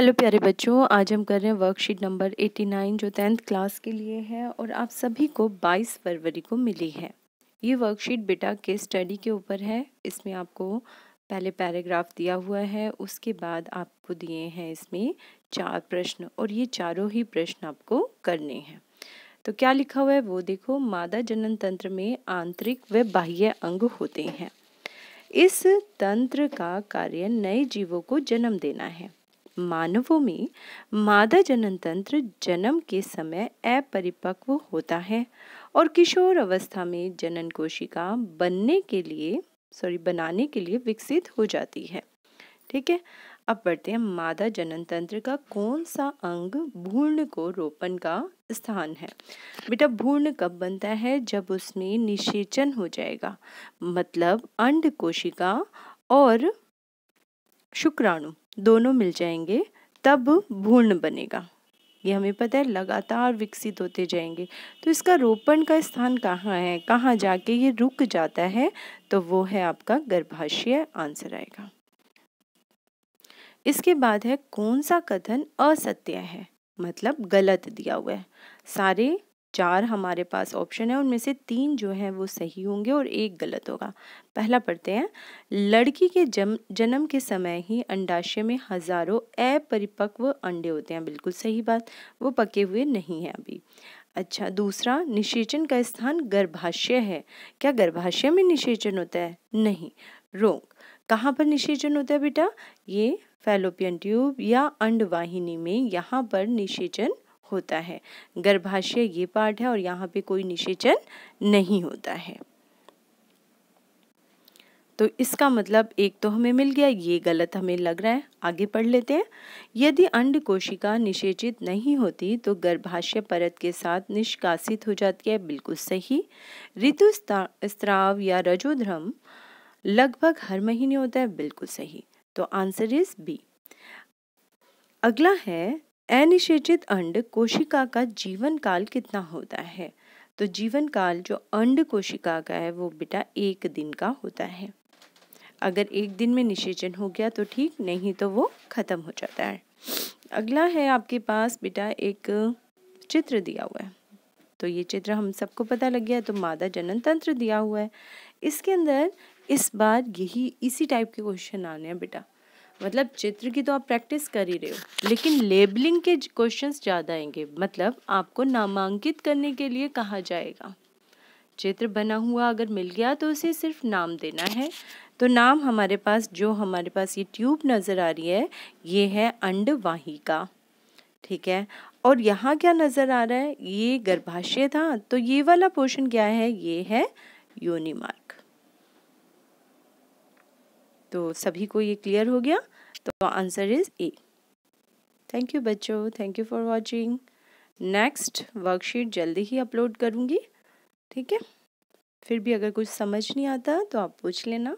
hello प्यारे बच्चों आज हम कर रहे हैं वर्कशीट नंबर एटी नाइन जो टेंथ क्लास के लिए है और आप सभी को बाईस फरवरी को मिली है ये वर्कशीट बेटा के स्टडी के ऊपर है इसमें आपको पहले पैराग्राफ दिया हुआ है उसके बाद आपको दिए हैं इसमें चार प्रश्न और ये चारों ही प्रश्न आपको करने हैं तो क्या लिखा हुआ है वो देखो मादा जनन तंत्र में आंतरिक व बाह्य अंग होते हैं इस तंत्र का कार्य नए जीवों को जन्म देना है मानवों में मादा जनन तंत्र जन्म के समय अपरिपक्व होता है और किशोर अवस्था में जनन कोशिका बनने के लिए सॉरी बनाने के लिए विकसित हो जाती है ठीक है अब बढ़ते हैं मादा जनन तंत्र का कौन सा अंग भूर्ण को रोपण का स्थान है बेटा भूर्ण कब बनता है जब उसमें निषेचन हो जाएगा मतलब अंड कोशिका और शुक्राणु दोनों मिल जाएंगे तब भूर्ण बनेगा ये हमें पता है लगातार विकसित होते जाएंगे तो इसका रोपण का स्थान कहाँ है कहाँ जाके ये रुक जाता है तो वो है आपका गर्भाशय आंसर आएगा इसके बाद है कौन सा कथन असत्य है मतलब गलत दिया हुआ है सारे चार हमारे पास ऑप्शन है उनमें से तीन जो हैं वो सही होंगे और एक गलत होगा पहला पढ़ते हैं लड़की के जम जन्म के समय ही अंडाशय में हज़ारों अपरिपक्व अंडे होते हैं बिल्कुल सही बात वो पके हुए नहीं हैं अभी अच्छा दूसरा निषेचन का स्थान गर्भाशय है क्या गर्भाशय में निषेचन होता है नहीं रोग कहाँ पर निषेचन होता है बेटा ये फैलोपियन ट्यूब या अंडवाहिनी में यहाँ पर निषेचन होता है गर्भाशय ये पार्ट है और यहाँ पे कोई निषेचन नहीं होता है तो इसका मतलब एक तो हमें मिल गया ये गलत हमें लग रहा है आगे पढ़ लेते हैं यदि अंड कोशिका निषेचित नहीं होती तो गर्भाशय परत के साथ निष्कासित हो जाती है बिल्कुल सही ऋतु स्त्राव या रजोध्रम लगभग हर महीने होता है बिल्कुल सही तो आंसर इज बी अगला है अनिषेचित अंड कोशिका का जीवन काल कितना होता है तो जीवन काल जो अंड कोशिका का है वो बेटा एक दिन का होता है अगर एक दिन में निषेचन हो गया तो ठीक नहीं तो वो ख़त्म हो जाता है अगला है आपके पास बेटा एक चित्र दिया हुआ है तो ये चित्र हम सबको पता लग गया तो मादा जनन तंत्र दिया हुआ है इसके अंदर इस बार यही इसी टाइप के क्वेश्चन आने हैं बेटा मतलब चित्र की तो आप प्रैक्टिस कर ही रहे हो लेकिन लेबलिंग के क्वेश्चंस ज़्यादा आएंगे मतलब आपको नामांकित करने के लिए कहा जाएगा चित्र बना हुआ अगर मिल गया तो उसे सिर्फ नाम देना है तो नाम हमारे पास जो हमारे पास ये ट्यूब नज़र आ रही है ये है अंडवाहिका ठीक है और यहाँ क्या नज़र आ रहा है ये गर्भाशय था तो ये वाला पोर्शन क्या है ये है योनिमार तो सभी को ये क्लियर हो गया तो answer is A thank you बच्चों thank you for watching next worksheet जल्दी ही अपलोड करूँगी ठीक है फिर भी अगर कुछ समझ नहीं आता तो आप पूछ लेना